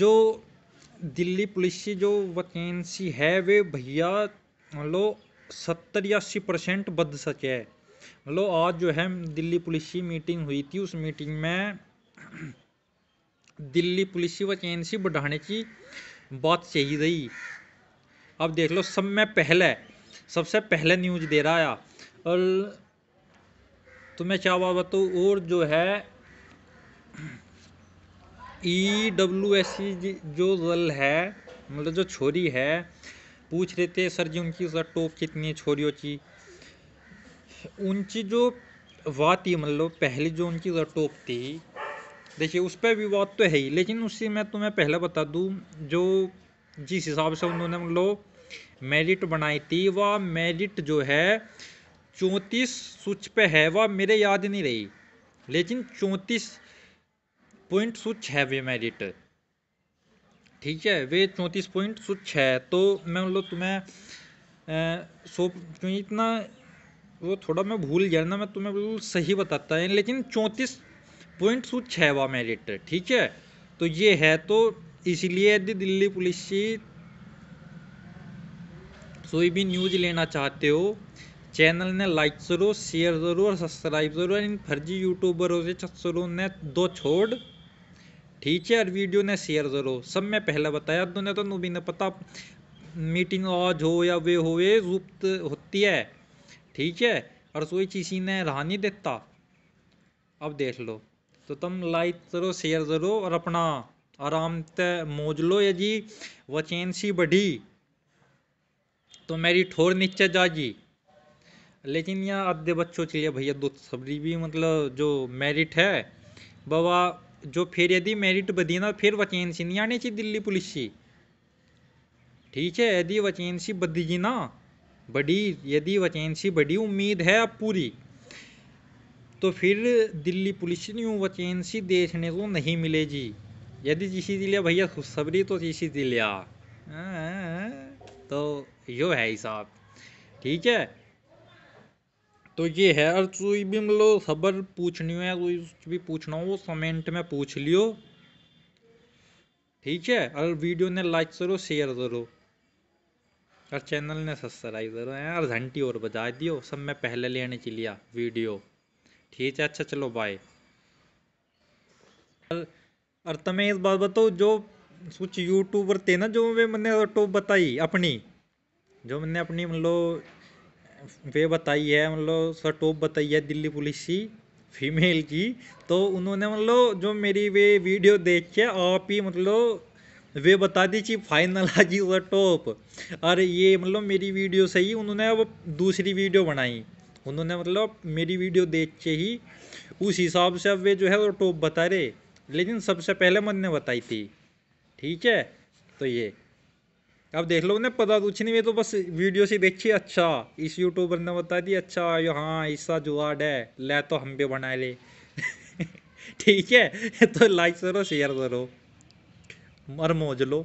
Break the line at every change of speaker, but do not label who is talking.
जो दिल्ली पुलिस की जो वैकेंसी है वे भैया मतलब सत्तर या अस्सी परसेंट बद सके है मतलब आज जो है दिल्ली पुलिस की मीटिंग हुई थी उस मीटिंग में दिल्ली पुलिस की वैकेंसी बढ़ाने की बात चाहिए रही अब देख लो सब में पहले सबसे पहले न्यूज दे रहा है और तुम्हें तो क्या बात बताऊँ और जो है ई डब्ल्यू एस सी जो गर्ल है मतलब जो छोरी है पूछ रहे थे सर जी उनकी सर टॉप कितनी है छोरियों की उनकी जो बात थी मतलब पहली जो उनकी सर टॉप थी देखिए उस पर भी बात तो है ही लेकिन उससे मैं तुम्हें पहले बता दूँ जो जिस हिसाब से उन्होंने मतलब मेरिट बनाई थी वह मेरिट जो है चौंतीस सूच पे है वह मेरे याद नहीं रही लेकिन चौंतीस पॉइंट सो छः वे मेरिट ठीक है वे चौंतीस पॉइंट सो छः तो मैं मतलब तुम्हें सो क्योंकि इतना वो थोड़ा मैं भूल गया ना मैं तुम्हें बिल्कुल सही बताता है लेकिन चौंतीस पॉइंट सो छः वा मेरिट ठीक है तो ये है तो इसलिए यदि दिल्ली पुलिस से कोई भी न्यूज लेना चाहते हो चैनल ने लाइक ज़रूर शेयर ज़रूर और सब्सक्राइब ज़रूर इन फर्जी यूट्यूबरों से चतसरों ने दो छोड़ ठीक है और वीडियो ने शेयर ज़रूर सब मैं पहला बताया दोनों तो, तो नूबी ने पता मीटिंग आज हो या वे हो वे गुप्त होती है ठीक है और कोई चीसी ने रहा नहीं देता अब देख लो तो तुम लाइक करो शेयर करो और अपना आराम से मोज लो ये जी वचैन सी बढ़ी तो मेरी ठोर नीचे जागी लेकिन यहाँ आधे बच्चों के लिए भैया दो सबरी भी मतलब जो मेरिट है बाबा जो फिर यदि मेरिट बदी ना फिर सी नहीं आनी चाहिए दिल्ली पुलिस की ठीक है यदि वैकेंसी बदेगी ना बड़ी यदि सी बड़ी उम्मीद है अब पूरी तो फिर दिल्ली पुलिस न्यू सी देखने को नहीं मिलेगी यदि जिसी दिल भैया खुशबरी तो जिसी दिलिया हाँ, तो यो है हिसाब ठीक है तो ये है और कोई भी मतलब खबर पूछनी है कोई कुछ भी पूछना हो वो कमेंट में पूछ लियो ठीक है और वीडियो ने लाइक करो शेयर करो और चैनल ने सब्सक्राइब करो है और घंटी और बजा दियो सब मैं पहले लेने के लिया वीडियो ठीक है अच्छा चलो बाय और, और तुम्हें इस बात बताओ जो कुछ यूट्यूबर थे ना जो वे मैंने टॉप बताई अपनी जो मैंने अपनी मतलब वे बताई है मतलब टॉप बताई है दिल्ली पुलिस की फीमेल की तो उन्होंने मतलब जो मेरी वे वीडियो देख के आप ही मतलब वे बता दी कि फाइनल हाजी सर टॉप और ये मतलब मेरी वीडियो से ही उन्होंने अब दूसरी वीडियो बनाई उन्होंने मतलब मेरी वीडियो देख के ही उस हिसाब से अब वे जो है वो टॉप बता रहे लेकिन सबसे पहले मन ने बताई थी ठीक है तो ये अब देख लो उन्हें पता कुछ नहीं है तो बस वीडियो से देखिए अच्छा इस यूट्यूबर ने बता दी अच्छा हाँ ऐसा जुआड है ले तो हम भी बना ले ठीक है तो लाइक करो शेयर करो मर मौज लो